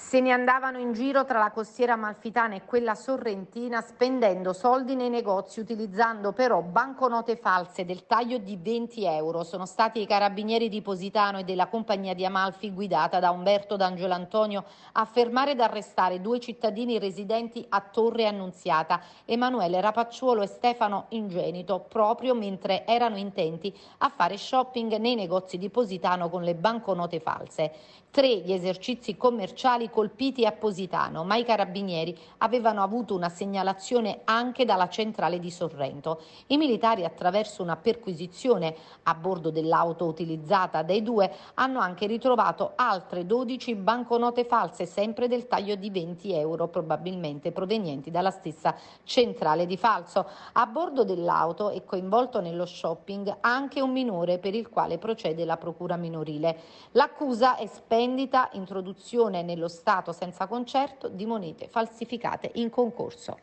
se ne andavano in giro tra la costiera amalfitana e quella sorrentina spendendo soldi nei negozi utilizzando però banconote false del taglio di 20 euro. Sono stati i carabinieri di Positano e della compagnia di Amalfi guidata da Umberto D'Angelo Antonio a fermare ed arrestare due cittadini residenti a Torre Annunziata, Emanuele Rapacciuolo e Stefano Ingenito, proprio mentre erano intenti a fare shopping nei negozi di Positano con le banconote false. Tre gli esercizi commerciali colpiti a Positano, ma i carabinieri avevano avuto una segnalazione anche dalla centrale di Sorrento. I militari, attraverso una perquisizione a bordo dell'auto utilizzata dai due, hanno anche ritrovato altre 12 banconote false, sempre del taglio di 20 euro, probabilmente provenienti dalla stessa centrale di Falso. A bordo dell'auto è coinvolto nello shopping anche un minore per il quale procede la procura minorile. L'accusa è spendita, introduzione nello Stato senza concerto di monete falsificate in concorso.